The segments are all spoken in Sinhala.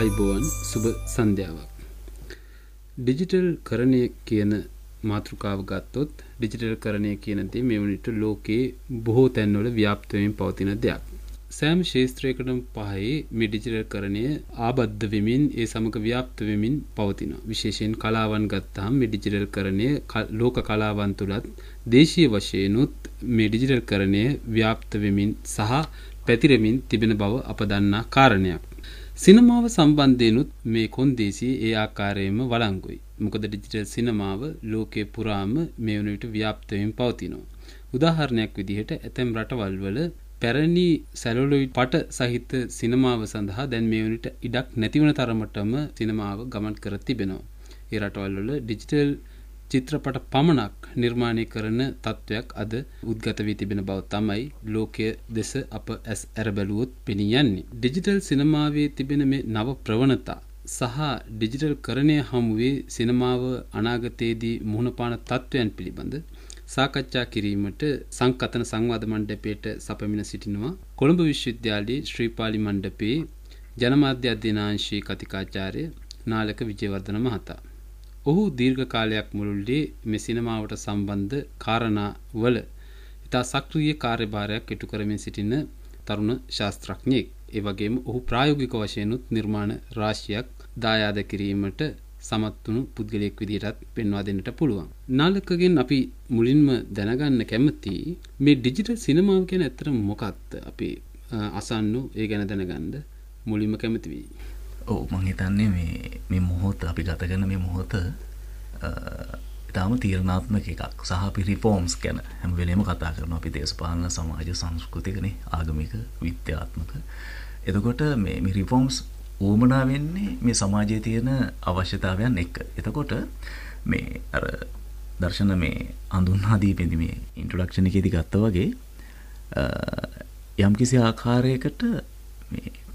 අයිබෝන් සුභ සන්ධ්‍යාවක්. ඩිජිටල් කරණය කියන මාතෘකාව ගත්තොත් ඩිජිටල් කරණය කියනති මෙවනිට ලෝකයේ බොහෝ තැන්වල ව්‍යාප්තවයෙන් පවතින දෙයක්. සෑම් ශේත්‍රයකටම පහයි මිඩිජිටල් කරණය ආබද්ධ වෙමින් ඒ සමඟ ව්‍යාප්ත වෙමින් පවතින. විශේෂයෙන් කලාවන් ගත්තහම් මිඩිජිටල් කරණය ලෝක කලාවන් තුළත් දේශීය වශයනුත් මිඩිජිටල් කරණය ව්‍යාප්ත වෙමින් සහ පැතිරමින් තිබෙන බව අප දන්නා කාරණයක්. සිනමාව සම්බන්ධයෙන්ුත් මේ කොන්දේසිය ඒ ආකාරයෙන්ම වළංගුයි. මොකද ඩිජිටල් සිනමාව ලෝකේ පුරාම මේ වන විට ව්‍යාප්ත වෙමින් පවතිනවා. උදාහරණයක් විදිහට ඇතැම් රටවල් වල පැරණි සැලොලොයිඩ් පට සහිත සිනමාව සඳහා දැන් මේ වනට ඉඩක් නැතිවන තරමටම සිනමාව ගමන් කර තිබෙනවා. ඒ රටවල් වල ඩිජිටල් චිත්‍රපට පමණක් නිර්මාණය කරන තත්ත්වයක් අද උද්ගත වී තිබෙන බව තමයි ලෝකය දෙස අප ඇස් ඇරබැලුවොත් පෙනී යන්නේ. ඩිජිටල් සිනමාවේ තිබෙන මේ නව ප්‍රවණතා සහ ඩිජිටල් කරණය හමුවේ සිනමාව අනාගතයේදී මුහුණපාන තත්ත්වයන් පිළිබඳ සාකච්ඡා කිරීමට සංකතන සංවාද මණ්ඩපයට සපමින සිටිනවා කොළඹ විශ්වවිද්‍යාලයේ ශ්‍රීපාලි මණ්ඩපයේ ජනමාධ්‍ය අධ්‍යනාංශී කතිකාචාර්ය නාලක විජයවර්ධන මහතා ඔහු දීර්ඝ කාලයක් මුළුල්ලේ මේ සිනමාවට සම්බන්ධ කාරණා වල ඉතා සක්‍රීය කාර්යභාරයක් ඉටු කරමින් සිටින තරුණ ශාස්ත්‍රඥයෙක්. ඒ වගේම ඔහු ප්‍රායෝගික වශයෙන්ුත් නිර්මාණ රාශියක් දායාද කිරීමට සමත් වුණු පුද්ගලයෙක් විදිහටත් පෙන්වා දෙන්නට පුළුවන්. නාලකගෙන් අපි මුලින්ම දැනගන්න කැමති මේ ඩිජිටල් සිනමාව කියන ඇත්තට මොකක්ද? අපි අසන්නු ඒ ගැන දැනගන්න මුලින්ම කැමති වෙයි. ඔව මංහිතන්නේ මේ මේ මොහොත් අපි ගතගන මේ මොහොත ඉතාම තීරණාත්මක එකක් සහ පිරිෆෝම්ස් ගැන හැම වෙලේම කතා කරන අපි දේශපාලන සමාජ සංස්කෘතිකන ආගමික විද්‍යාත්මක එතකොට මේ රිෆෝම්ස් ඕමනා වෙන්නේ මේ සමාජය තියෙන අවශ්‍යතාවයන් එක්ක එතකොට මේ අර දර්ශන මේ අඳුන්හාදී පෙදිමේ ඉන්ට්‍රඩක්ෂණ එකෙති ගත්ත වගේ යම්කිසි ආකාරයකට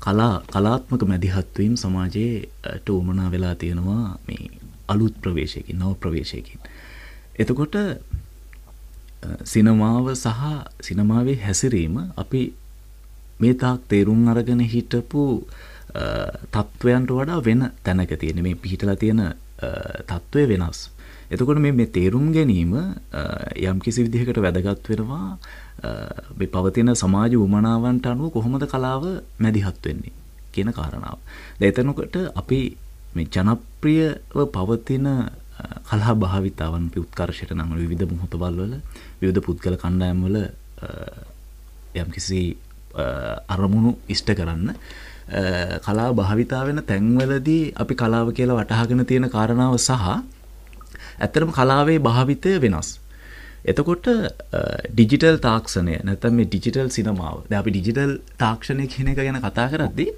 කලා කලාත්මක මැදිහත්වීම් සමාජයේ ටෝමනා වෙලා තියෙනවා මේ අලුත් ප්‍රවේශයකින් නව ප්‍රවේශයකින්. එතකොට සිනමාව සහ සිනමාවේ හැසිරීම අපි මේ තාක් තේරුම් අරගෙන හිටපු තත්ත්වයන්ට වඩා වෙන තැනක තියෙන මේ පිහිටලා තියෙන තත්ත්වය වෙනස්. එතකොට මේ තේරුම් ගැනීම යම් කිසි විදිහකට වැදගත් වෙනවා පවතින සමාජ උමනාවන්ට අනුව කොහොමද කලාව මැදිහත් වෙන්නේ කියන කාරණාව. එතනකට අපි මේ ජනප්‍රියව පවතින කලා භාවිතාවන් පි උත්කර්ෂයට නම් විධ මුහොතබල්වල විධ පුද්ගල කණ්ඩයම්වල යම් කිසි අරමුණු ඉෂ්ට කරන්න කලා භාවිතාවෙන තැන්වලදී අපි කලාව කියලා වටහගෙන තියෙන කාරණාව සහ ඇත්තරම කලාවේ භාවිතය වෙනස්. එතකොට ඩිජිටල් තාක්ෂණය නැතම් මේ ඩිජිටල් සිනමාව ද අපි ඩිජිටල් තාක්ෂණය කියන එක ගැන කතා කරද්දී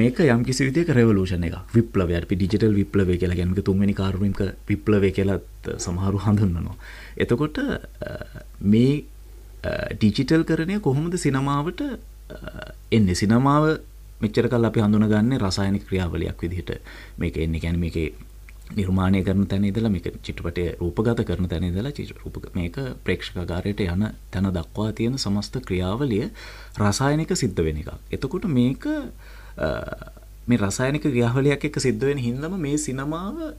මේක යම් කිසි විදියක රෙවලූෂන් එක විප්ලවය අපි ඩිජිටල් විප්ලවය කියලා කියන්නේ තුන්වෙනි කාරුණික විප්ලවය කියලා සමහරු හඳුන්වනවා. එතකොට මේ ඩිජිටල් කරණය කොහොමද සිනමාවට එන්නේ? සිනමාව මෙච්චර කල් අපි හඳුනගන්නේ රසායනික ක්‍රියාවලියක් විදිහට. මේක එන්නේ කියන්නේ මේකේ නිර්මාණය කරන තැන ඉදලා මේක චිත්‍රපටය රූපගත කරන තැන ඉදලා මේක ප්‍රේක්ෂකකාරයට යන තැන දක්වා තියෙන සමස්ත ක්‍රියාවලිය රසායනික සිද්ධ වෙන එකක්. එතකොට මේක මේ රසායනික ක්‍රියාවලියක් එක්ක සිද්ධ වෙන හින්දාම මේ සිනමාව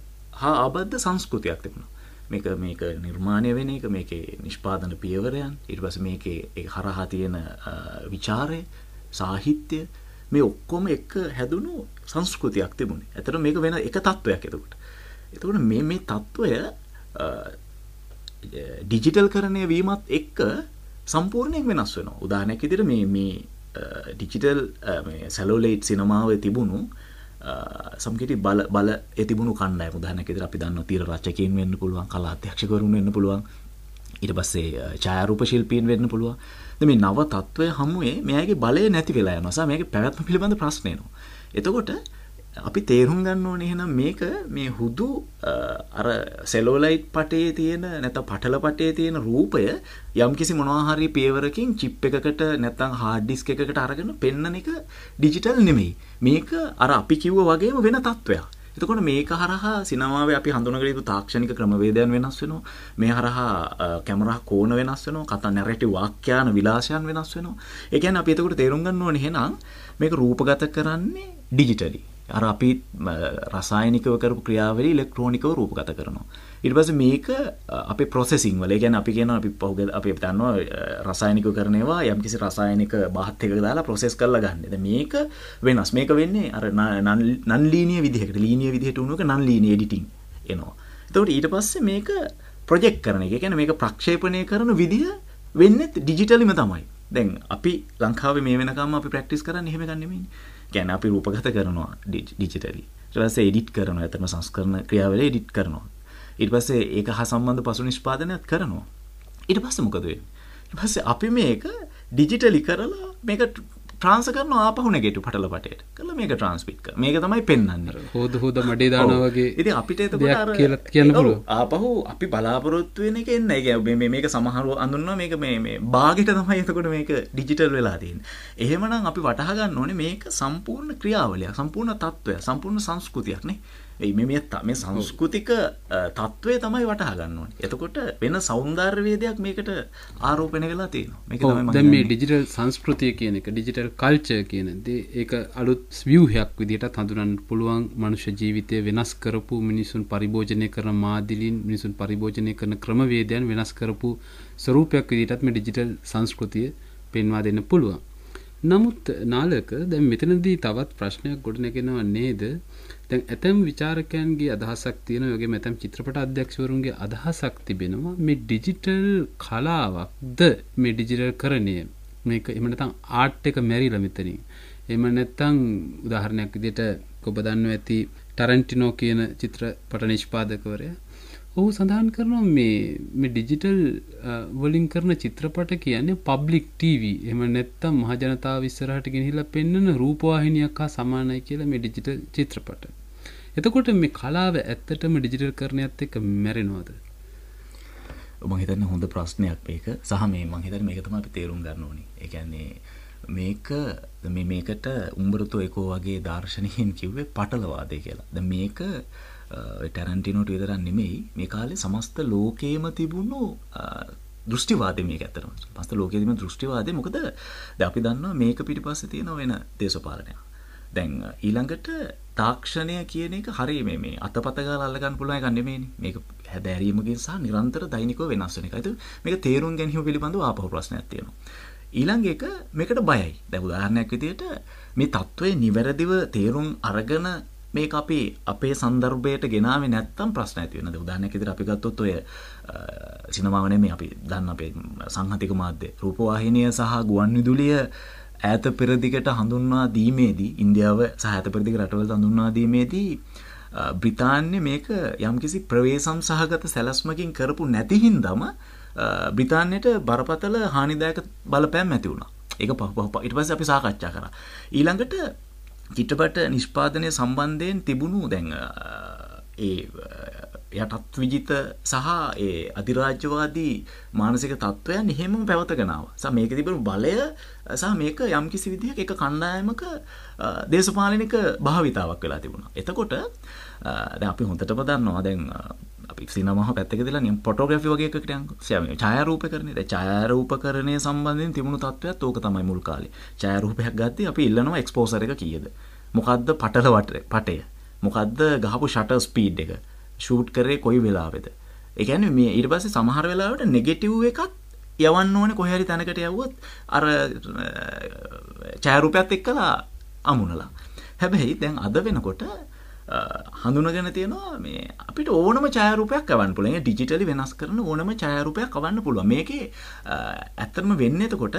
හා ආබද්ධ සංස්කෘතියක් තිබුණා. මේක මේක නිර්මාණය වෙන එක මේකේ නිෂ්පාදන පියවරයන් ඊට පස්සේ මේකේ හරහා තියෙන ਵਿਚාරය සාහිත්‍ය මේ ඔක්කොම එක හැදුණු සංස්කෘතියක් තිබුණේ. ඇතර මේක වෙන එක තත්ත්වයක් එතකොට. එතකොට මේ මේ තත්ත්වය ඩිජිටල් කරණය වීමත් එක්ක සම්පූර්ණයක් වෙනස් වෙන උදානැක් ඉදිර මේ මේ ඩිජිටල් සැලෝලේට් සිනමාව තිබුණු සම්කිටි බල බල තිබුණු කන්න මුදහනකෙදර අපි දන්න තීර රචකින් වෙන්න පුළුවන් කලා අධ්‍යක්ෂකරුන් වෙන්න පුළුවන් ඉට පස්සේ චායරූප ශිල්පීන් වෙන්න පුළුවන් මේ නව තත්ත්වය හමුවේ මේගේ බලය නැති වෙලා යනසා මේක පැවැත්ම පිළිබඳ ප්‍රශ්නයනවා එතකොට අපි තේරුම් ගන්න ඕන එහෙනම් මේක මේ හුදු අර සෙලෝලයිට් පටේ තියෙන නැත පටල පටේ තියෙන රූපය යම් කිසි මොනවාහරි පියවරකින් චිප් එකකට නැත්තං හාඩ්ඩිස්ක එකකට අරගෙන පෙන්නන එක ඩිජිටල් නෙමෙයි මේක අර අපි කිව්ව වගේම වෙන තත්ත්වයක් එතකොට මේක හරහා සිනමාවේ අපි හඳුනගල යුතු තාක්ෂණික ක්‍රමවේදයන් වෙනස් වෙනවා මේ හරහා කැමරා කෝණ වෙනස් වෙනවා කතා නැරටි වාක්‍යාන විලාසයන් වෙනස් වෙනවා ඒ කියන්නේ අපි එතකොට තේරුම් ගන්න ඕනේ එහෙනම් මේක රූපගත කරන්නේ ඩිජිටලි අර අපි රසායනිකව කරපු ක්‍රියාවලිය ඉලෙක්ට්‍රොනිකව රූපගත කරනවා. ඊට පස්සේ මේක අපේ processing වල, ඒ කියන්නේ අපි කියන අපි පහුග අපි දන්නවා රසායනිකව කරන ඒවා යම්කිසි රසායනික බාහත් එකක දාලා process කරලා ගන්න. දැන් මේක වෙනස්. මේක වෙන්නේ අර non linear විදිහකට, linear විදිහට උණු එක non linear editing එනවා. එතකොට ඊට පස්සේ මේක project කරන එක. ඒ කියන්නේ මේක ප්‍රක්ෂේපණය කරන විදිහ වෙන්නේ digitally තමයි. දැන් අපි ලංකාවේ මේ වෙනකම්ම අපි practice කරන්නේ එහෙම ගන්නෙ නෙමෙයිනේ. ගැන අපි රූපගත කරනවා ඩිජිටලි ටවස එඩිට් කරනවා ඇතම සංස්කරන ක්‍රියාවල එඩිට් කරනවා ඉට පස්සේ ඒක හා සම්බන්ධ පසු නිෂ්පාදනයක් කරනවා ඉට පස්ස මොකදේ පස්සේ අපි මේක ඩිජිටලි කරලා මේක ට්‍රාන්ස කරන ආපහු නැගෙටු පටලපටයට කළ මේක ට්‍රන්ස්පිට් මේක තමයි පෙන්න්න හෝද හෝද මඩේ දානවගේ ඉති අපිට කියලත් කියන්න පුල ආපහු අපි බලාපොරොත්තු වෙන එක එන්න එක මේක සමහරුව අඳන්න මේක මේ බාගට තමයි එතකොට මේක ඩිජිටල් වෙලාදීන් එහෙමනම් අපි වටහගන්න ඕනේ මේක සම්පූර්ණ ක්‍රියාවලයක් සම්පූර්ණ තත්ත්වය සම්පූර්ණ සංස්කෘතියක්නේ මේ මේ සංස්කෘතික තත්ත්වය තමයි වටහා ගන්නවන එතකොට වෙන සෞන්දර්වේදයක් මේකට ආරෝපන වෙලා තියෙනවා දැ මේ ඩිජිටල් සංස්කෘතිය කියන එක ඩිජිටල් කල්චය කියනද ඒක අලුත් ස්වියහයක් විදිට හඳුරන් පුළුවන් මනුෂ්‍ය ජීවිතය වෙනස් කරපු මිනිසුන් පරිභෝජනය කරන මාදිලින් මිනිසුන් පරිභෝජනය කරන ක්‍රමවේදයන් වෙනස් කරපු ස්වරූපයක් විදිටත් මේ ඩිජිටල් සංස්කෘතිය පෙන්වා දෙන්න පුළුවන් නමුත් නාලක දැන් මෙතනදී තවත් ප්‍රශ්නයක් ගොඩනගෙනව නේද දැන් ඇතැම් ਵਿਚාරකයන්ගේ අදහසක් තියෙනවා ඒ වගේම ඇතැම් චිත්‍රපට අධ්‍යක්ෂවරුන්ගේ අදහසක් තිබෙනවා මේ ඩිජිටල් කලාවක්ද මේ ඩිජිටල් කරණය මේක එහෙම නැත්නම් ආර්ට් එක මැරිලා මෙතනින් එහෙම නැත්නම් උදාහරණයක් විදිහට ඔබ දන්නවා ඇති ටරන්ටිනෝ කියන චිත්‍රපට නිෂ්පාදකවරයා ඔහු සඳහන් කරනවා මේ ඩිජිටල් වලින් කරන චිත්‍රපට කියන්නේ පබ්ලික් TV එම නැත්තම් මහජනතාව ඉස්සරහට ගෙනහිලා පෙන්වන රූපවාහිනියක් හා සමානයි කියලා මේ ඩිජිටල් චිත්‍රපට. එතකොට මේ කලාව ඇත්තටම ඩිජිටල් කරණයත් එක්ක මැරෙනවද? මම හිතන්නේ හොඳ ප්‍රශ්නයක් මේක. සහ මේ මම හිතන්නේ මේක තමයි අපි තේරුම් ගන්න ඕනේ. ඒ කියන්නේ මේක මේකට උඹරතු එකෝ වගේ දර්ශනයෙන් කිව්වේ පටලවාදේ කියලා. දැන් මේක ටැරන්ටිනෝට විතරන් නෙමෙයි මේ කාලේ සමස්ත ලෝකේම තිබුණු දෘෂ්ටිවාද මේ ඇතරම පස්ත ලෝකෙදම දෘෂ්ටිවාදය මොකද ද අපි දන්නවා මේක පිටි පස්ස තියෙන වෙන දේශපාලනය දැන් ඊළඟට තාක්ෂණය කියන එක හරි මේ අතපතගාල අල්ලගන්න පුළුවන් ගන්නෙමේ මේක හැදැරීමගේ සහ නිරන්තර දෛනිකව වෙනස් වෙන එක. ඒක මේක තේරුම් ගැනීම පිළිබඳව ආපහු ප්‍රශ්නයක් තියෙනවා. ඊළඟ එක මේකට බයයි. දැන් උදාහරණයක් විදිහට මේ தত্ত্বය නිවැරදිව තේරුම් අරගෙන මේක අපි අපේ සන්දර්භයට ගෙනාවේ නැත්තම් ප්‍රශ්න ඇති වෙනද උදාහරණයක් විදිහට අපි ගත්තොත් ඔය සිනමාව නෙමෙයි අපි දන්න අපේ සංහතික මාධ්‍ය රූපවාහිනිය සහ ගුවන්විදුලිය ඈත පෙරදිගට හඳුන්වා දීමේදී ඉන්දියාව සහ ඈත පෙරදිග රටවල් හඳුන්වා දීමේදී බ්‍රිතාන්‍ය මේක යම්කිසි ප්‍රවේසම් සහගත සැලැස්මකින් කරපු නැති හින්දාම බ්‍රිතාන්‍යයට බරපතල හානිදායක බලපෑම් ඇති වුණා. ඒක පහ පහ ඊට පස්සේ අපි සාකච්ඡා කරා. ඊළඟට චිත්‍රපට නිෂ්පාදනය සම්බන්ධයෙන් තිබුණු දැන් ඒ යටත් විජිත සහ ඒ අධිරාජ්‍යවාදී මානසික තත්ත්වයන් එහෙම පැවතගෙනාව ස මේක තිබුණු බලය සහ මේක යම් කිසි විදිහක එක කණ්ඩායමක දේශපාලනික භාවිතාවක් වෙලා තිබුණා. එතකොට අපි හොඳටම දන්නවා දැන් සිනමහ පැත්තක දිලා නියම් පොටෝග්‍රැෆි වගේ එකකට යන්කො. සෑම ඡායාරූප කරන්නේ. දැන් ඡායාරූපකරණය සම්බන්ධයෙන් තිබුණු තත්ත්වයක් ඕක තමයි මුල් කාලේ. ඡායාරූපයක් ගත්තී අපි ඉල්ලනවා එක්ස්පෝසර් එක කීයද? මොකද්ද පටල පටය? මොකද්ද ගහපු ෂටර් ස්පීඩ් එක? ෂූට් කරේ කොයි වෙලාවේද? ඒ කියන්නේ මේ ඊට පස්සේ සමහර වෙලාවට නෙගටිව් එකත් යවන්න ඕනේ කොහේ හරි තැනකට යවුවොත් අර ඡායාරූපයත් එක්කලා අමුණලා. හැබැයි දැන් අද වෙනකොට හඳුනගෙන තියෙනවා මේ අපිට ඕනම ඡායාරූපයක් අවන්න පුළුවන්. ඒ ඩිජිටලි වෙනස් කරන ඕනම ඡායාරූපයක් අවන්න පුළුවන්. මේකේ ඇත්තටම වෙන්නේ එතකොට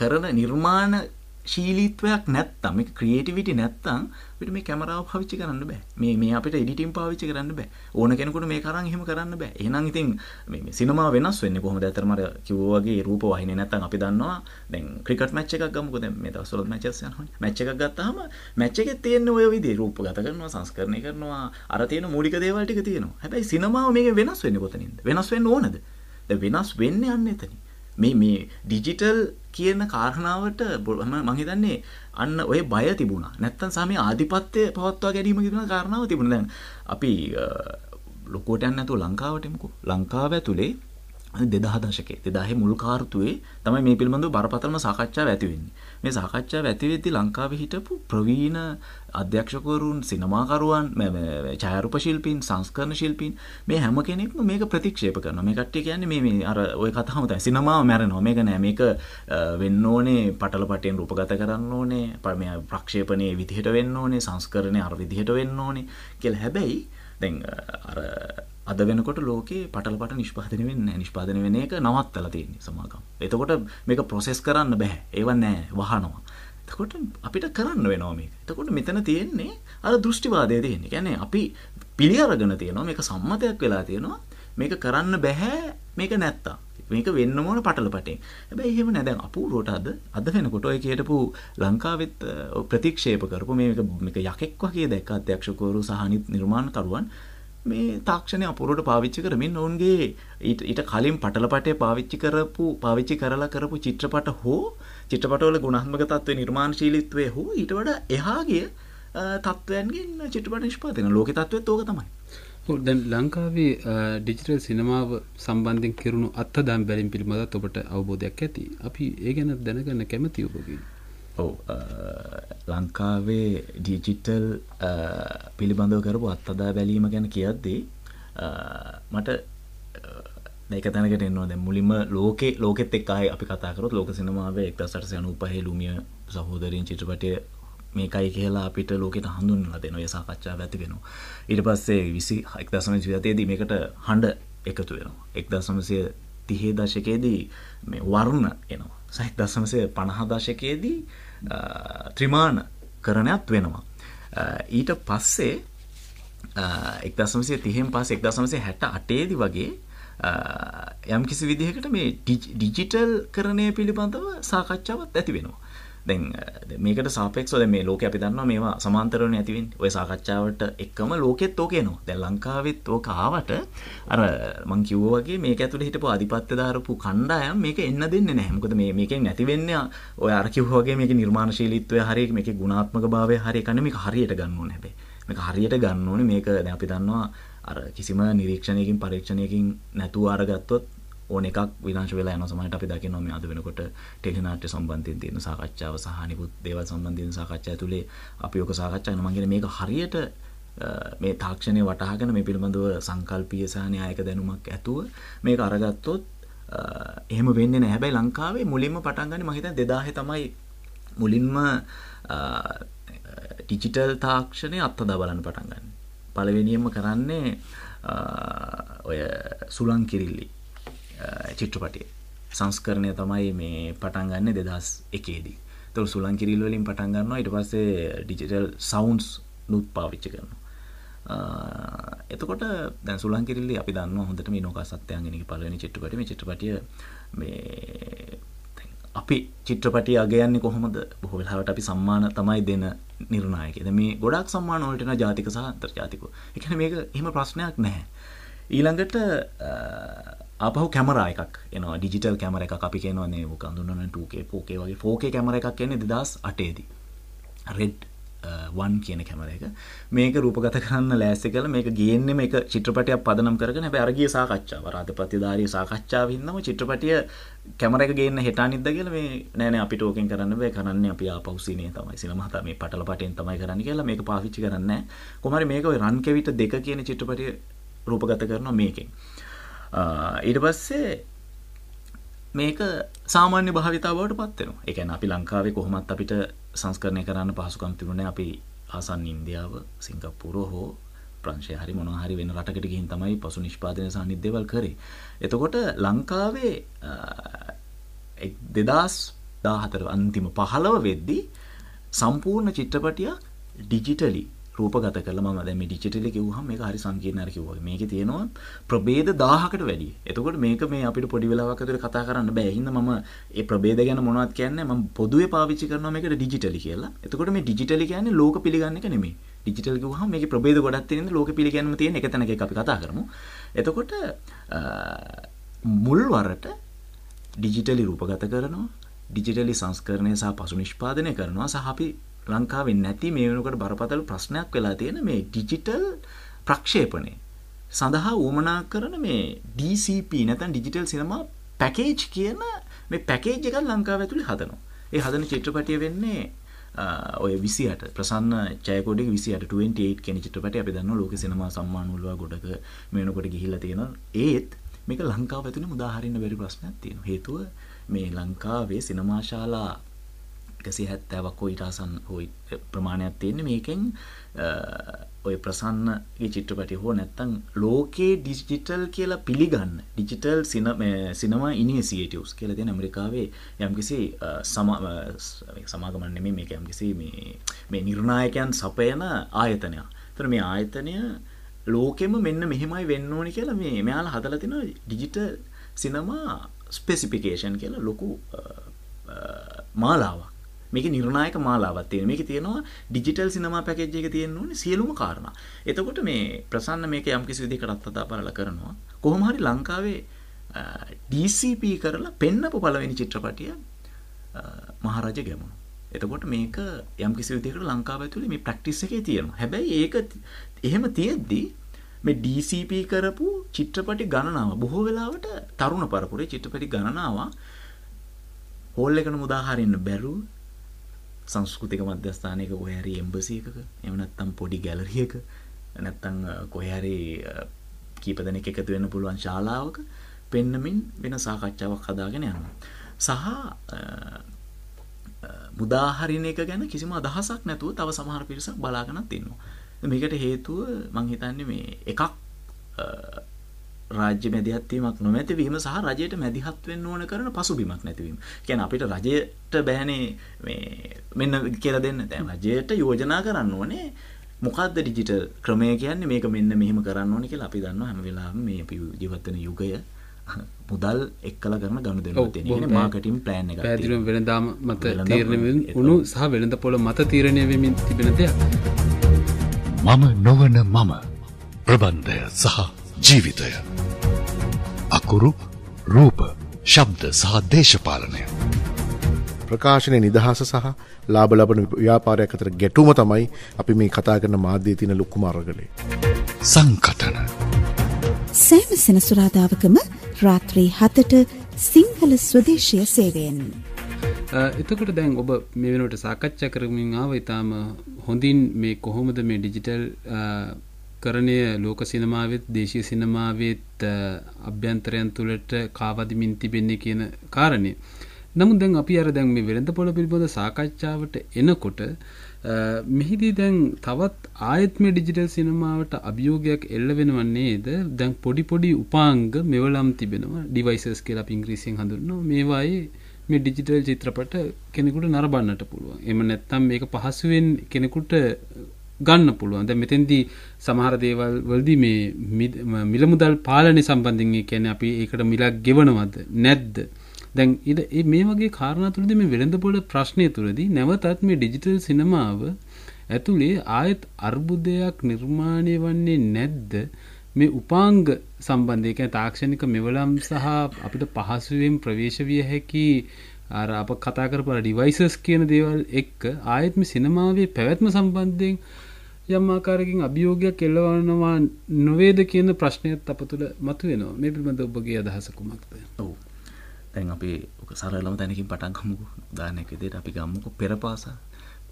කරන නිර්මාණ ශීලීත්වයක් නැත්තම් මේ ක්‍රියේටිවිටි නැත්තම් අපිට මේ කැමරාව පාවිච්චි කරන්න බෑ. මේ මේ අපිට එඩිටින් පාවිච්චි කරන්න බෑ. ඕන කෙනෙකුට මේ කරන් එහෙම කරන්න බෑ. එහෙනම් ඉතින් මේ සිනමාව වෙනස් වෙන්නේ කොහොමද? ඇත්තටම අර කිව්වා වගේ රූප වාහිනිය නැත්තම් අපි දන්නවා දැන් ක්‍රිකට් මැච් එකක් ගමුකෝ දැන් මේ දවස්වල මැචස් යනවනේ. මැච් එකක් ගත්තාම මැච් එකේ තියෙන ඔය විදිහේ රූප ගත කරනවා, සංස්කරණය කරනවා, අර තියෙන මූලික දේවල් ටික තියෙනවා. හැබැයි සිනමාව මේක වෙනස් වෙන්නේ කොතනින්ද? වෙනස් වෙන්න ඕනද? ද වෙනස් වෙන්නේ අන්න එතනින්. මේ මේ ඩිජිටල් කියන කාරණාවට බොහම මං හිතන්නේ අන්න ඔය බය තිබුණා. නැත්තම් සාමේ ආධිපත්‍ය පවත්වා ගැනීම කියන කාරණාව තිබුණා. දැන් අපි ලොකෝට යන්න නැතුව ලංකාවටමකෝ. ලංකාව ඇතුලේ දෙදහ දශකේ දෙදාහෙ මුල් කාර්තුවේ තමයි මේ පිළිබඳව බරපතලම සාකච්ඡාව ඇතිවෙන්නේ. මේ සාකච්ඡාව ඇතිවෙද්දී ලංකාවේ හිටපු ප්‍රවීණ අධ්‍යක්ෂකවරුන්, සිනමාකරුවන්, ඡායාරූප ශිල්පීන්, සංස්කරණ ශිල්පීන් මේ හැම කෙනෙක්ම මේක ප්‍රතික්ෂේප කරනවා. මේ කට්ටිය කියන්නේ මේ මේ අර ওই කතාවම තමයි සිනමාව මැරෙනවා. මේක නෑ. මේක වෙන්න ඕනේ පටල පටෙන් රූපගත කරන්න ඕනේ. මේ ප්‍රක්ෂේපණයේ විදිහට වෙන්න ඕනේ. සංස්කරණයේ අර විදිහට වෙන්න ඕනේ කියලා. හැබැයි දැන් අර අද වෙනකොට ලෝකේ පටලපට නිෂ්පාදනය වෙන්න නිෂ්පාදනය වෙන එක නවත්තලා තියෙන්නේ සමාගම්. එතකොට මේක ප්‍රොසෙස් කරන්න බෑ. ඒව නෑ වහනවා. එතකොට අපිට කරන්න වෙනවා මේක. එතකොට මෙතන තියෙන්නේ අර දෘෂ්ටිවාදය තියෙන්නේ. කියන්නේ අපි පිළිඅරගෙන තියෙනවා මේක සම්මතයක් වෙලා තියෙනවා. මේක කරන්න බෑ මේක නැත්තම්. මේක වෙන්න ඕන පටලපටෙන්. හැබැයි එහෙම නෑ දැන් අපූර්වට අද අද වෙනකොට ඔය කියටපු ලංකාවෙත් ප්‍රතික්ෂේප කරපු මේක මේක යකෙක් වගේ දැක්ක අධ්‍යක්ෂකවරු සහ නිර්මාණකරුවන් මේ තාක්ෂණය අපුරට පාවිච්චි කරමින් ඔවුන්ගේ ඊට කලින් පටලපටය පාවිච්චි කරපු පාවිච්චි කරලා කරපු චිත්‍රපට හෝ චිත්‍රපටවල ගුණාත්මක තත්ත්ව නිර්මාණශීලිත්වය හෝ ඊට වඩා එහාගේ තත්ත්වයන්ගෙන් චිත්‍රපට නිෂ්පාතින ලෝක තත්ත්වත් ඕක තමයි දැන් ලංකාවේ ඩිජිටල් සිනමාව සම්බන්ධයෙන් කෙරුණු අත්දැම් බැලීම් පිළිබඳව ඔබට අවබෝධයක් ඇති. අපි ඒ ගැන දැනගන්න කැමති ඔබගෙන්. ඔව ලංකාවේ ඩිජිටල් පිළිබඳව කරපු අත්තදා බැලීම ගැන කියද්දී මට ඒක තැනකට එන්නවා දැ මුලිම ලෝක ලෝකෙත් එක්කායි අපි කතාකරත් ලෝක සිනමාව එක් සට යනු පහලුමිය සහෝදරින් චිත්‍රපටය මේකයි කියලා අපිට ලෝකට හඳුන්ලා දෙන ය සාකච්ඡා ඇති වෙනවා ඉට පස්සේ විසි එක්දසම ජීතයේදී මේකට හඬ එකතු වෙනවා එක්දසමසය තිහේ දශකයේදී මේ වර්ණ එනවා සහික් දසමසය පණහාදශකයේදී ත්‍රිමාණ කරණයත් වෙනවා. ඊට පස්සේ එක්දසමසේ තිහෙන් පස්ස එක්දසමසේ හැට අටේදි වගේ යම් කිසි විදිහකට මේ ඩිජිටල් කරණය පිළිබඳව සාකච්ඡාවත් ඇති වෙනවා. දැන් මේකට සාපෙක්ව මේ ලෝක අපි දන්න මේවා සමාන්තරවන ඇතිවෙන් ඔය සාකච්ඡාවට එක්කම ලෝකෙත් ඕකේනවා දැ ලංකාවෙත් ඕක ආවට අර මංකිව්වගේ මේක ඇතුළ හිටපු අධිපත්්‍යධාරපු කණ්ඩායම් මේක එන්න දෙන්න නැහමකද මේ මේක නැතිවෙන්න ඔය අරකිව්හගේ මේක නිර්මාණශීලිත්වය හරි මේක ගුණාත්මක භාවය හරි කන මේ හරියට ගන්නවන හැබේ මේක හරියට ගන්න ඕනේ මේක දැන් අපි දන්නවා අර කිසිම නිරීක්ෂණයකින් පරීක්ෂණයකින් නැතුව අරගත්තොත් ඕන එකක් විනාශ වෙලා යන සමහරට අපි දකිනවා මේ අද වෙනකොට ටෙලිනාට්‍ය සම්බන්ධයෙන් තියෙන සාකච්ඡාව සහ නිකුත් දේවල් සම්බන්ධයෙන් සාකච්ඡා ඇතුලේ අපි ඔක සාකච්ඡා කරනවා මං කියන්නේ මේක හරියට මේ තාක්ෂණය වටහාගෙන මේ පිළිබඳව සංකල්පීය සහ න්‍යායික දැනුමක් ඇතුව මේක අරගත්තොත් එහෙම වෙන්නේ නැහැ. හැබැයි ලංකාවේ මුලින්ම පටන් ගන්නේ මම හිතන්නේ 2000 තමයි මුලින්ම ඩිජිටල් තාක්ෂණය අත්හදා බලන්න පටන් ගන්න. පළවෙනියෙන්ම කරන්නේ ඔය සුලං කිරිල්ලි චිත්‍රපටය සංස්කරණය තමයි මේ පටන් ගන්න දෙදස් එකේදී තුර සුලන් කිරිල්වලින් පටන් ගන්නවා ඉට පස්සේ ඩිජිටල් සවන්ස් නුත් පාවිච්ච කරනවා එතකොට දැ සුලන් කිරල්ලි අපි දන්න හොඳට මේ නොකා සත්‍යයන්ගෙනක පලවෙනි චිත්‍රපටම චිත්‍රපටිය මේ අපි චිත්‍රපටිය අගයන්නේ කොහොමද බොහෝ වෙලාවට අපි සම්මාන තමයි දෙන නිර්ණායකද මේ ගොඩක් සම්මාන වලටන ජාතික සහ අන්තර්ජාතික එකන මේක එහෙම ප්‍රශ්නයක් නැහැ ඊළඟට අපහු කැමරා එකක් එනවා ඩිජිටල් කැමර එකක් අපි කියනවන්නේ ඕක අඳුනන 2K 4K වගේ 4K කැමර එකක් එන්නේ 2008 දී රෙඩ් 1 කියන කැමර එක මේක රූපගත කරන්න ලෑස්ති කළා මේක ගේන්නෙම එක චිත්‍රපටයක් පදනම් කරගෙන හැබැයි අර ගිය සාකච්ඡාව රාජපතිදාරී සාකච්ඡාව හින්දාම චිත්‍රපටිය කැමර එක ගේන්න හෙටා නිද්ද කියලා මේ නෑ නෑ අපිට ඕකෙන් කරන්න බෑ කරන්නේ අපි ආපහු සීනේ තමයි සිනමා තමයි මේ පටලපටෙන් තමයි කරන්නේ කියලා මේක පාවිච්චි කරන්නේ නැහැ කොහොම හරි මේක ওই රන් කෙවිත දෙක කියන චිත්‍රපටිය රූපගත කරනවා මේකෙන් ඊට පස්සේ මේක සාමාන්‍ය භාවිතාවට පත්වෙනවා එකැන අපි ලංකාවේ කොහොමත් අපිට සංස්කරණය කරන්න පහසුකම් තිබුණ අපි ආසන් ඉන්දියාව සිංගප්පුර හෝ ප්‍රංශය හරි මොනහරි වෙන රටකට ගිහින් තමයි පසු නිෂ්පාදනය සානිද්‍යවල් කරේ එතකොට ලංකාවේ දෙදස් දාහතර අන්තිම පහළව වෙද්දී සම්පූර්ණ චිත්‍රපටිය ඩිජිටලි රූපගත කරලා මම දැන් මේ ඩිජිටලි කිව්වහම මේක හරි සංකීර්ණයි අර කිව්වා වගේ. මේකේ තියෙනවා ප්‍රභේද 1000කට වැඩි. එතකොට මේක මේ අපිට පොඩි වෙලාවක් ඇතුළේ කතා කරන්න බෑ. එහෙනම් මම ඒ ප්‍රභේද ගැන මොනවද කියන්නේ මම පොදුවේ පාවිච්චි කරනවා මේකට ඩිජිටලි කියලා. එතකොට මේ ඩිජිටලි කියන්නේ ලෝක පිළිගන්න එක නෙමෙයි. ඩිජිටල් කිව්වහම මේකේ ප්‍රභේද ගොඩක් තියෙන ලෝක පිළිගැනීම තියෙන එක තැනක අපි කතා කරමු. එතකොට මුල් වරට ඩිජිටලි රූපගත කරනවා ඩිජිටලි සංස්කරණය සහ පසු නිෂ්පාදනය කරනවා සහ අපි ලංකාවේ නැති මේ වෙනකොට බරපතල ප්‍රශ්නයක් වෙලා තියෙන මේ ඩිජිටල් ප්‍රක්ෂේපණය සඳහා වුවමනා කරන මේ DCP නැතන් ඩිජිටල් සිනමා පැකේජ් කියන මේ පැකේජ් එකක් ලංකාව ඇතුළි හදනවා ඒ හදන චිත්‍රපටිය වෙන්නේ ඔය විසිට ප්‍රසන්න චයකොඩ විසිට 28 කෙන චිත්‍රපට අපි දන්න ලෝක සිනමා සම්මානුල්වා ගොඩක මේනකොට ගිහිල්ල තියෙන ඒත් මේක ලංකාව ඇතුළ මුදාහරන්න බැරි ප්‍රශ්නයක් තියෙන හේතුව මේ ලංකාවේ සිනමාශාලා එකසේ හැත්තෑවක් හෝ ඉටාසන් ප්‍රමාණයක් තියෙන මේකෙන් ඔය ප්‍රසන්නගේ චිත්‍රපටි හෝ නැත්තං ලෝකයේ ඩිජිටල් කියලා පිළිගන්න ඩිජිටල් සිනමා ඉනිසිටියස් කියල දෙන ඇමරිකාවේ යම්කිසි සමාගමන් නෙමේ මේ යම්කිසි මේ නිර්ණායකයන් සපයන ආයතනයක් තර මේ ආයතනය ලෝකෙම මෙන්න මෙහෙමයි වෙන්න ඕනි කියලා මේ මෙයාල හදල තින ඩිජිට සිනමා ස්පෙසිපිකේෂන් කියලා ලොකු මාලාවක් මේකේ නිර්ණායක මාලාවක් තියෙනවා. මේකේ තියෙනවා ඩිජිටල් සිනමා පැකේජ් එක තියෙන්න ඕනේ සියලුම කාරණා. එතකොට මේ ප්‍රසන්න මේක යම්කිසි විදිහකට අත්දැක බලලා කරනවා. කොහොම හරි ලංකාවේ DCP කරලා පෙන්නපු පළවෙනි චිත්‍රපටිය මහරජ ගැමුණු. එතකොට මේක යම්කිසි විදිහකට ලංකාව ඇතුලේ මේ ප්‍රැක්ටිස් එකේ තියෙනවා. හැබැයි ඒක එහෙම තියෙද්දී මේ DCP කරපු චිත්‍රපටි ගණනාව බොහෝ වෙලාවට තරුණ පරපුරේ චිත්‍රපටි ගණනාව හෝල් එකන මුදාහරින්න බැරුව සංස්කෘතික මධ්‍යස්ථානයක ඔහරි එම්බසියක එමනත්තම් පොඩි ගැලරියක නැත්තං කොහරි කීපදන එකතු වෙන්න පුළුවන් ශාලාවක පෙන්නමින් වෙන සාකච්ඡාවක් හදාගෙන යනවා. සහ මුදාහරින එක ගැන කිසිම අදහසක් නැතුව තව සමහර පිරිසක් බලාගෙනත් ඉන්නවා. මේකට හේතුව මංහිතන්නේ මේ එකක් රාජ්‍ය මැදිහත්වීමක් නොමැතිවීම සහ රජයට මැදිහත් වෙන්න ඕන කරන පසුබිමක් නැතිවීම. කියන්නේ අපිට රජයට බෑනේ මේ මෙන්න කියලා දෙන්න. දැන් රජයට යෝජනා කරන්න ඕනේ මොකක්ද ඩිජිටල් ක්‍රමය කියන්නේ මේක මෙන්න මෙහෙම කරන්න ඕනේ කියලා අපි දන්නවා හැම වෙලාවෙම මේ අපි ජීවත් වෙන යුගය මුදල් එක්කලා කරන ගනුදෙනුව තියෙන. කියන්නේ මාකටිං ප්ලෑන් එකක් තියෙනවා. පැහැදිලිව වෙනදාම මත තීරණය වුණු සහ වෙනද පොළ මත තීරණය වෙමින් තිබෙන දෙයක්. මම නොවන මම ප්‍රබන්ධය සහ ජීවිතය. අකුරු රූප ශබ්ද සහ දේශපාලනය. ප්‍රකාශනයේ නිදහස සහ ලාභ ලබන ව්‍යාපාරයක් අතර ගැටුම තමයි අපි මේ කතා කරන මාධ්‍යයේ තියෙන ලොකුම අරගලේ. සංකතන. සෑම සෙනසුරාදාවකම රාත්‍රී 7ට සිංහල ස්වදේශීය සේවයෙන්. එතකට දැන් ඔබ මේ වෙනට සාකච්ඡා කරමින් ආව ඉතාම හොඳින් මේ කොහොමද මේ ඩිජිටල් සංස්කරණය ලෝක සිනමාවෙත් දේශය සිනමාවෙත් අභ්‍යන්තරයන් තුළට කාවදමින් තිබෙන්නේ කියන කාරණය. නමුත් දැන් අපි අර දැන් මේ වෙළඳ පොළ පිළිබඳ සාකච්ඡාවට එනකොට මෙහිදී දැන් තවත් ආයෙත් මේ ඩිජිටල් සිනමාවට අභියෝගයක් එල්ල වෙනව නේද? දැන් පොඩි පොඩි උපාංග මෙවලම් තිබෙනවා. ඩිවයිසස් කියලා අපි ඉංග්‍රීසියෙන් හඳුන්වනවා. මේවායේ මේ ඩිජිටල් චිත්‍රපට කෙනෙකුට නරඹන්නට පුළුවන්. එහෙම නැත්නම් මේක පහසුවෙන් කෙනෙකුට ගන්න පුළුවන් දැන් මෙතෙන්දී සමහර දේවල් වලදී මේ මිල මුදල් පාලනය සම්බන්ධයෙන් ඒ කියන්නේ අපි ඒකට මිලක් ගෙවනවද නැද්ද දැන් ඉත මේ වගේ කාරණා තුලදී මේ වෙළඳපොළ ප්‍රශ්නය තුලදී නැවතත් මේ ඩිජිටල් සිනමාව ඇතුලේ ආයත් අර්බුදයක් නිර්මාණය වන්නේ නැද්ද මේ උපාංග සම්බන්ධය කියන්නේ තාක්ෂණික මෙවලම් සහ අපිට පහසුවෙන් ප්‍රවේශ විය හැකි අර අප කතා කරපු ඩිවයිසස් කියන දේවල් එක්ක ආයෙත් මේ සිනමාවේ පැවැත්ම සම්බන්ධයෙන් යම් ආකාරකින් අභියෝගයක් එල්ලවනවා නොවේද කියන ප්‍රශ්නයත් අප තුළ මතු වෙනවා මේ පිළිබඳ ඔබගේ අදහස කුමක්ද ඔව් දැන් අපි ඔක සරලම තැනකින් පටන් ගමුකෝ උදාහරණයක් විදිහට අපි ගමුකෝ පෙරපාස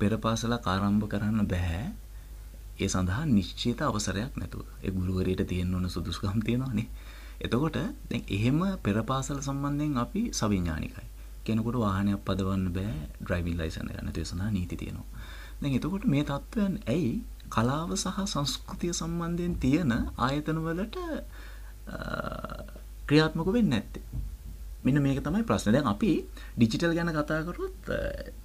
පෙරපාසලක් ආරම්භ කරන්න බෑ ඒ සඳහා නිශ්චිත අවසරයක් නැතුව ඒ ගුරුවරයට තියෙන්න ඕන සුදුසුකම් තියෙනවානේ එතකොට දැන් එහෙම පෙරපාසල සම්බන්ධයෙන් අපි සවිඥානිකයි කෙනෙකුට වාහනයක් පදවන්න බෑ ඩ්‍රයිවිං ලයිසන් එක නැතුව ඒ සඳහා නීති තියෙනවා දැන් එතකොට මේ තත්ත්වයන් ඇයි කලාව සහ සංස්කෘතිය සම්බන්ධයෙන් තියෙන ආයතනවලට ක්‍රියාත්මක වෙන්න ඇත්තේ මෙන්න මේක තමයි ප්‍රශ්න දැන් අපි ඩිජිටල් ගැන කතාකරොත්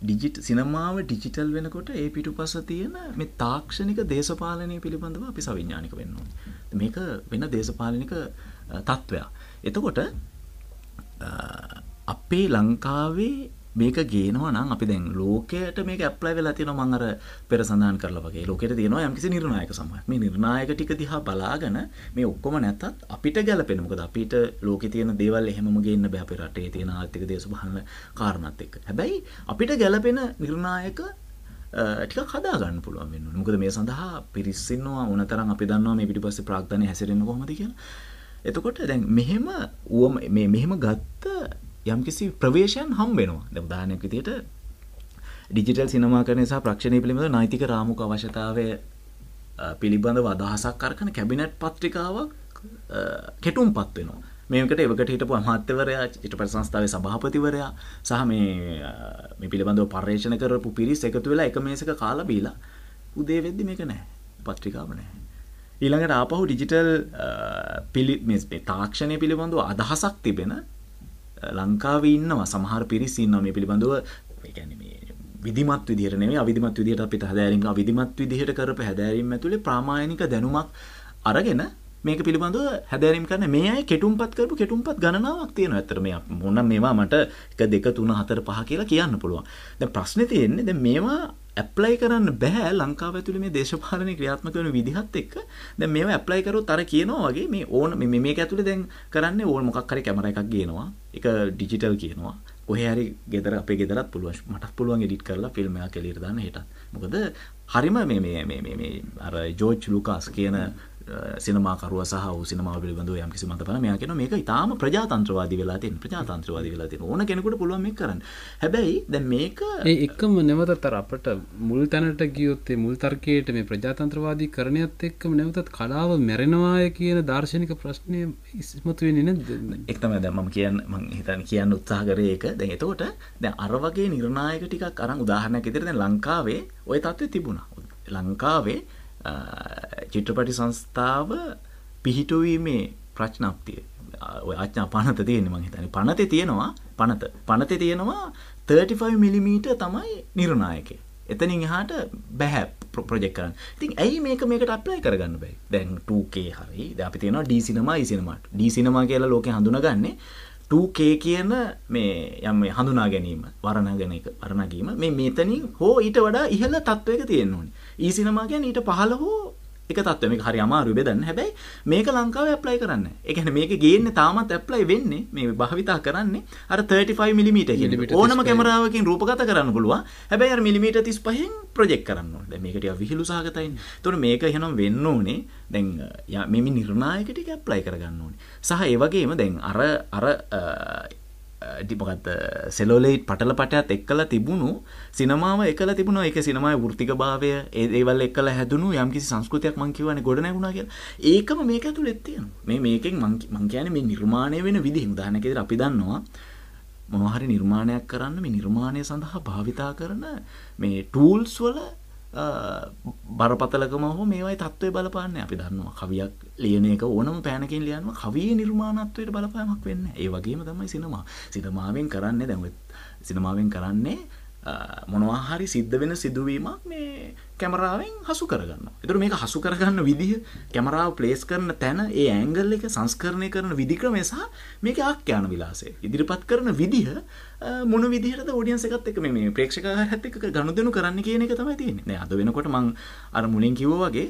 ඩිජිට සිනමාව ඩිජිටල් වෙනකොට ඒ පිටු පස තියෙන මේ තාක්ෂණික දේශපාලනය පිළිබඳව අපි සවිඥානික වෙන්නවා මේක වෙන දේශපාලනික තත්ත්වයා එතකොට අපේ ලංකාවේ මේක ගේනවා නම් අපි දැන් ලෝකයට මේක ඇප්ලයි වෙලා තියෙනවා මම අර පෙර සඳහන් කරලා වගේ ලෝකයට තියෙනවා යම්කිසි නිර්ණායක සමූහයක් මේ නිර්ණායක ටික දිහා බලාගෙන මේ ඔක්කොම නැතත් අපිට ගැලපෙන මොකද අපිට ලෝකේ තියෙන දේවල් එහෙමම ගේන්න බෑ අපේ රටේ තියෙන ආර්ථික දේශපාලන කාරණාත් එක්ක හැබැයි අපිට ගැලපෙන නිර්ණායක ටික හදාගන්න පුළුවන් වෙන්න ඕනේ. මොකද මේ සඳහා පිරිස්සින්නවා ඕනතරම් අපි දන්නවා මේ පිටිපස්සේ ප්‍රාග්ධනය හැසිරෙන්න කොහොමද කියලා. එතකොට දැන් මෙහෙම මේ මෙහෙම ගත්ත යම්කිසි ප්‍රවේශයන් හම් වෙනවා. දැන් උදාහරණයක් විදිහට ඩිජිටල් සිනමාකරණය සහ ප්‍රක්ෂණය පිළිබඳ නෛතික රාමුක අවශ්‍යතාවය පිළිබඳව අදහසක් අරගෙන කැබිනට් පත්‍රිකාවක් කෙටුම්පත් වෙනවා. මේකට එවකට හිටපු අමාත්‍යවරයා චිත්‍රපට සංස්ථාවේ සභාපතිවරයා සහ මේ මේ පිළිබඳව පර්යේෂණ කරපු පිරිස් එකතු වෙලා එක මේසක කාලා බීලා උදේ වෙද්දි මේක නැහැ. පත්‍රිකාව නැහැ. ඊළඟට ආපහු ඩිජිටල් පිළි මේ තාක්ෂණය පිළිබඳව අදහසක් තිබෙන ලංකාවේ ඉන්නවා සමහර පිරිස් ඉන්නවා මේ පිළිබඳව ඒ කියන්නේ මේ විධිමත් විදිහට නෙමෙයි අවිධිමත් විදිහට අපිට හැදෑරීම් අවිධිමත් විදිහට කරපු හැදෑරීම් ඇතුලේ ප්‍රාමාණික දැනුමක් අරගෙන මේක පිළිබඳව හැදෑරීම් කරන මේ අය කෙටුම්පත් කරපු කෙටුම්පත් ගණනාවක් තියෙනවා. ඇත්තට මේ මොන මේවා මට 1 2 3 4 5 කියලා කියන්න පුළුවන්. දැන් ප්‍රශ්නේ තියෙන්නේ දැන් මේවා ඇප්ලයි කරන්න බෑ ලංකාව ඇතුළේ මේ දේශපාලනය ක්‍රියාත්මක කරන විදිහත් එක්ක දැන් මේව ඇප්ලයි කරොත් අර කියනවා වගේ මේ ඕන මේ මේක ඇතුළේ දැන් කරන්නේ ඕන මොකක් හරි කැමරා එකක් ගේනවා ඒක ඩිජිටල් කියනවා කොහේ හරි ගෙදර අපේ ගෙදරත් පුළුවන් මටත් පුළුවන් එඩිට් කරලා ෆිල්ම් එකක් එළියට දාන්න හෙටත් මොකද හරිම මේ මේ මේ මේ අර ජෝර්ජ් ලුකාස් කියන සිනමාකරුව සහ සිනමාව පිළිබඳව යම් කිසි මතපල මෙයා කියන මේක ඉතාම ප්‍රජාතන්ත්‍රවාදී වෙලා තියෙන ප්‍රජාතන්ත්‍රවාදී වෙලා තියෙන ඕන කෙනෙකුට පුළුවන් මේක කරන්න. හැබැයි දැන් මේක ඒ එකම නැවතත් අර අපිට මුල් තැනට ගියොත් ඒ මුල් තර්කයේට මේ ප්‍රජාතන්ත්‍රවාදී කරණයත් එක්කම නැවතත් කලාව මැරෙනවාය කියන දාර්ශනික ප්‍රශ්නය ඉස්මතු වෙන්නේ නැද්ද? ඒක තමයි දැන් මම කියන්න මම හිතන්නේ කියන්න උත්සාහ කරේ ඒක. දැන් එතකොට දැන් අර වගේ නිර්ණායක ටිකක් අරන් උදාහරණයක් ඉදිරියට දැන් ලංකාවේ ওই தත්ත්වය තිබුණා. ලංකාවේ චිත්‍රපටි සංස්ථාව පිහිටුවීමේ ප්‍රශ්නක්තිය ඔය අච්ඥා පනත තියෙන මං හිතන පනත තියෙනවා පනත පනත තියෙනවා 35 මිලිමීට තමයි නිර්ණායක එතනින් එහාට බැහැප් ප්‍රජෙක් කරන්න ඉතින් ඇයි මේක මේකට අප්ලයි කරගන්න බැයි දැන් 2K හරි අපි තියෙනවා ඩීසිනමා ඉසිනමට ඩීසිනමා කියලා ලෝක හඳුනගන්නේ 2K කියන මේ යම් හඳුනා ගැනීම වරණ ගැන එක වරණගීම මේ මෙතනින් හෝ ඊට වඩා ඉහළ තත්ත්වයක තියෙන්න ඕනේ ඊ සිනමා කියන්නේ ඊට පහළ හෝ එක තත්ත්වයක් මේක හරි අමාරු බෙදන්න හැබැයි මේක ලංකාවේ ඇප්ලයි කරන්න. ඒ කියන්නේ මේක ගේන්නේ තාමත් ඇප්ලයි වෙන්නේ මේ භාවිතා කරන්නේ අර 35 mm කියන ඕනම කැමරාවකින් රූපගත කරන්න පුළුවන්. හැබැයි අර මිලිමීටර් 35න් ප්‍රොජෙක්ට් කරන්න ඕනේ. දැන් මේක ටික විහිළු සහගතයිනේ. ඒතකොට මේක එහෙනම් වෙන්න ඕනේ. දැන් මේ මේ නිර්ණායක ටික ඇප්ලයි කරගන්න ඕනේ. සහ ඒ වගේම දැන් අර අර ටිමකත් සෙලෝලෙයිට් පටල පටත් එක් කල තිබුණු සිනමාව එකල තිබුණ එක සිනමයි ෘතික භාවය ඒවල් එක් කල හැදුණු යම්කි සංස්කෘතියක් මංකිවන ගොඩ නැගුණා කිය ඒකම මේක ඇතු ලෙත්තියන මේ මේකෙන් මංකයන මේ නිර්මාණය වෙන විදි හිදානකෙද අපි දන්නවා මොනහරි නිර්මාණයක් කරන්න මේ නිර්මාණය සඳහා භාවිතා කරන මේ ටූල්ස් වල බරපතලකම හෝ මේවයි තත්ත්වය බලපාන්න අපි දන්නවා කවියක් ලියන එක ඕනම පෑනකින් ලියනවා කවියේ නිර්මාණත්වයට බලපෑමක් වෙන්න ඒ වගේම තමයි සිනමා සිනමාවෙන් කරන්නේ දැන්වත් සිනමාවෙන් කරන්නේ මොනවා හරි සිද්ධ වෙන සිදුවීමක් මේ කැමරාවෙන් හසු කරගන්න එතුර මේ හසු කරගන්න විදිහ කැමරාව ප්ලේස් කරන තැන ඒ ඇංගල් එක සංස්කරණය කරන විදික්‍රමය සහ මේක ආක්්‍යයාන විලාසේ ඉදිරිපත් කරන විදිහ මොන විදිහට ෝඩියන්ස එකත් එක මේ ප්‍රේක්ෂක හැත්තක ගණුදනු කරන්න කියන එක තමයි තියන්නේ අද වෙනකොට මං අර මුලින් කිවෝවගේ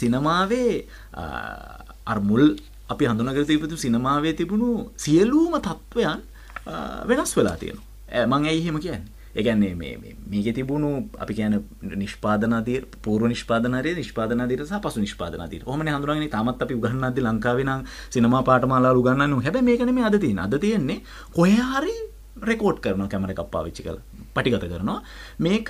සිනමාවේ අර්මුල් අපි හඳුනගර තිීපතු සිනමාවේ තිබුණු සියලූම තත්ත්වයන් වෙනස් වෙලා තියෙන මං ඇයි හෙම කියන්නේ එකන්නේ මේක තිබුණු අපි කියන නිෂ්පාදනදය පූර නිෂ්පාදනය නිෂ්පාදනදර පසු නිෂ්පාදනදර හොම හඳුරගෙන තමත් අපි ගන්නද ලංකාවෙනම් සිනමා පාටමාලාලු ගන්නන්නු හැබ මේකන මේ අද තියෙන අද තියෙන්නේ කොයහරි රෙකෝඩ් කරන කැමර එකක් පාවිච්චි කළ පටිගත කරනවා මේක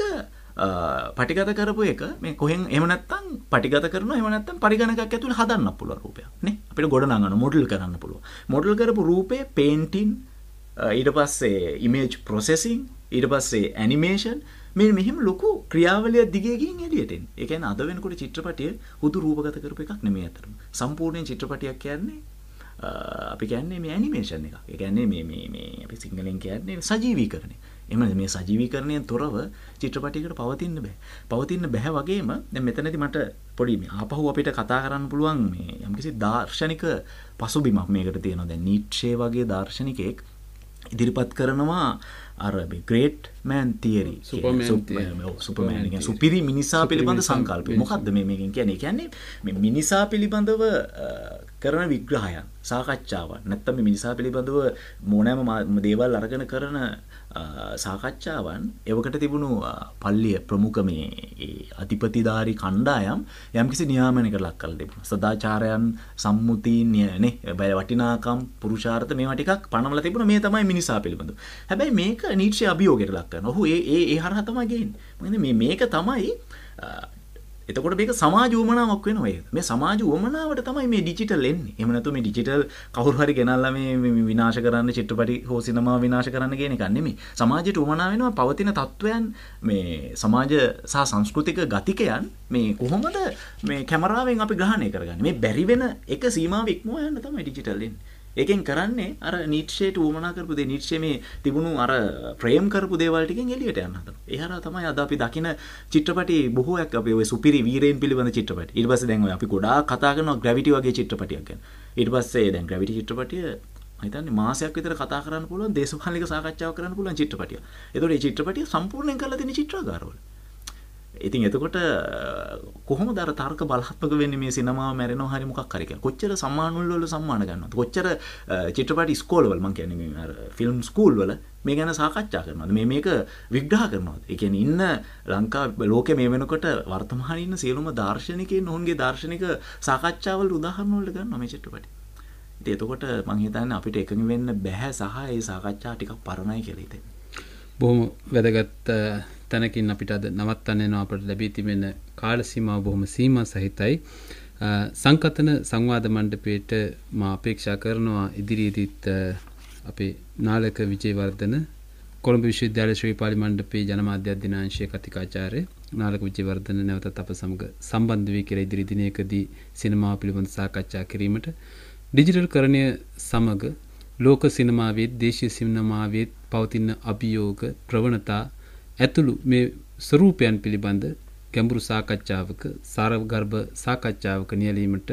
පටිගත කරපු එක මේ කොහෙන් එමනත්තන් පටිගත කරන එමනත්තන් පරිගණක ඇතුළ හදන්න පුළුව රූපය නේ අපිට ගොඩනගන්න මොඩල් කරන්න පුළුව මොඩල් කරපු රූපේ පේන්ටින් ඊට පස්සේ ඉමේජ් ප්‍රොසෙසින් ඊට පස්සේ ඇනිමේෂන් මේ මෙහෙම ලොකු ක්‍රියාවලිය දිගේගින් එළියටෙන්. ඒ කියන්නේ අද වෙනකොට චිත්‍රපටිය හුදු රූපගත කරපු එකක් නෙමෙයි අතරම. සම්පූර්ණයෙන් චිත්‍රපටියක් කියන්නේ අපි කියන්නේ මේ ඇනිමේෂන් එකක්. ඒ කියන්නේ මේ මේ මේ අපි සිංහලෙන් කියන්නේ සජීවීකරණය. එහෙම මේ සජීවීකරණයෙන් තොරව චිත්‍රපටයකට පවතින්න බෑ. පවතින්න බෑ වගේම දැන් මෙතනදී මට පොඩි මේ ආපහු අපිට කතා කරන්න පුළුවන් මේ යම්කිසි දාර්ශනික පසුබිමක් මේකට තියෙනවා. දැන් නීට්ෂේ වගේ දාර්ශනිකයෙක් ඉදිරිපත් කරනවා අර ග්‍රේට් මෑන් තේරි සුපමෑන් සුපිරි මිනිසා පිළිබඳ සංකල්පය මොකක්ද මේකින් කියන්නේ කියන්නේ මිනිසා පිළිබඳව කරන විග්‍රහයන් සාකච්ඡාව නැත්තම මිනිසා පිළිබඳව මෝනෑම දේවල් අරගෙන කරන සාකච්ඡාවන් එවකට තිබුණු පල්ලිය ප්‍රමුඛ මේ අධිපතිධාරි කණ්ඩායම් යම්කිසි නියාමනයකට ලක් කරලා තිබුණා. සදාචාරයන් සම්මුතීන් නේ බය වටිනාකම් පුරුෂාර්ථ මේවා ටිකක් පනවලා තිබුණා. මේ තමයි මිනිසා පිළිබඳ. හැබැයි මේක නීට්ෂේ අභියෝගයට ලක් කරනවා. ඔහු ඒ ඒ හරහා තමයි ගේන්නේ. මොකද මේ මේක තමයි එතකොට මේක සමාජ වමනාවක් වෙනවා ඒක. මේ සමාජ වමනාවට තමයි මේ ඩිජිටල් එන්නේ. එහෙම නැතු මේ ඩිජිටල් කවුරු හරි ගෙනල්ලා මේ විනාශ කරන්න චිත්‍රපටි හෝ සිනමා විනාශ කරන්න කියන එක නෙමෙයි. සමාජයට වමනා වෙනවා පවතින තත්වයන් මේ සමාජ සහ සංස්කෘතික ගතිකයන් මේ කොහොමද මේ කැමරාවෙන් අපි ග්‍රහණය කරගන්නේ. මේ බැරි වෙන එක සීමාව ඉක්මවා යන්න තමයි ඩිජිටල් එන්නේ. ඒකෙන් කරන්නේ අර නිට්ෂේට වුමනා කරපු දේ නිට්ෂේ මේ තිබුණු අර ප්‍රේම් කරපු දේවල් ටිකෙන් එළියට යන්න හදනවා. ඒ හරහා තමයි අද අපි දකින චිත්‍රපටි බොහෝයක් අපි ওই සුපිරි වීරයන් පිළිබඳ චිත්‍රපටි. ඊට පස්සේ දැන් ඔය අපි ගොඩාක් කතා කරනවා ග්‍රැවිටි වගේ චිත්‍රපටියක් ගැන. ඊට පස්සේ දැන් ග්‍රැවිටි චිත්‍රපටිය හිතන්නේ මාසයක් විතර කතා කරන්න පුළුවන් දේශපාලනික සාකච්ඡාවක් කරන්න පුළුවන් චිත්‍රපටියක්. ඒතකොට මේ චිත්‍රපටිය සම්පූර්ණයෙන් කරලා තියෙන චිත්‍රාගාරවල. ඉතින් එතකොට කොහොම දර තර්ක බලහත්මක වෙන්නේ මේ සිනමාව මැරෙනවා හරි මොකක් හරි කියලා. කොච්චර සම්මානවල වල සම්මාන ගන්නවද? කොච්චර චිත්‍රපට ඉස්කෝලවල මම කියන්නේ මේ අර ෆිල්ම් ස්කූල් වල මේ ගැන සාකච්ඡා කරනවද? මේ මේක විග්‍රහ කරනවද? ඒ කියන්නේ ඉන්න ලංකා ලෝකේ මේ වෙනකොට වර්තමානයේ ඉන්න සියලුම දාර්ශනිකයන් ඔවුන්ගේ දාර්ශනික සාකච්ඡාවල උදාහරණ වලට ගන්නවා මේ චිත්‍රපටය. ඉතින් එතකොට මම හිතන්නේ අපිට එකඟ වෙන්න බැහැ සහ ඒ සාකච්ඡා ටිකක් පරණයි කියලා හිතෙනවා. බොහොම වැදගත් තැනකින් අපිට අද නවත්තන්නවා අපට ලැබී තිබෙන කාල සීමාව බොහොම සීමා සහිතයි. සංකතන සංවාද මණ්ඩපයේට මා අපේක්ෂා කරනවා ඉදිරියේදීත් අපේ නාලක විජේවර්ධන කොළඹ විශ්වවිද්‍යාල ශ්‍රී පාලි මණ්ඩපයේ ජනමාධ්‍ය අධ්‍යනාංශයේ කතිකාචාර්ය නාලක විජේවර්ධන නැවතත් අප සමග සම්බන්ධ වී කියලා ඉදිරි දිනයකදී සිනමාව පිළිබඳ සාකච්ඡා කිරීමට ඩිජිටල් කරණය සමග ලෝක සිනමාවේ දේශීය සිනමාවේ පවතින අභියෝග ප්‍රවණතා ඇතුළු මේ ස්වරූපයන් පිළිබඳ ගැඹුරු සාකච්ඡාවක සාරගර්භ සාකච්ඡාවක නියැලීමට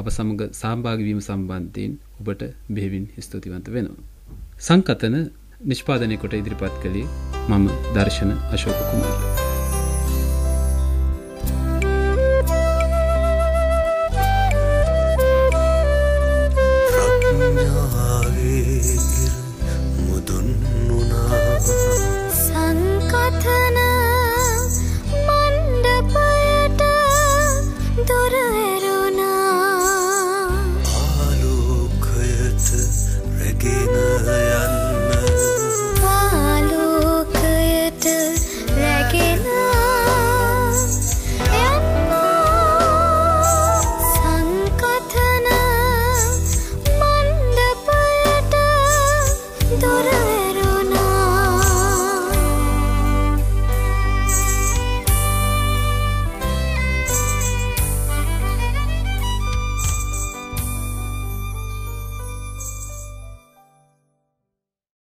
අප සමග සහභාගී වීම සම්බන්ධයෙන් ඔබට බෙහෙවින් ස්තුතිවන්ත වෙනවා. සංකතන නිෂ්පාදනය කොට ඉදිරිපත් කළේ මම දර්ශන අශෝක කුමාරී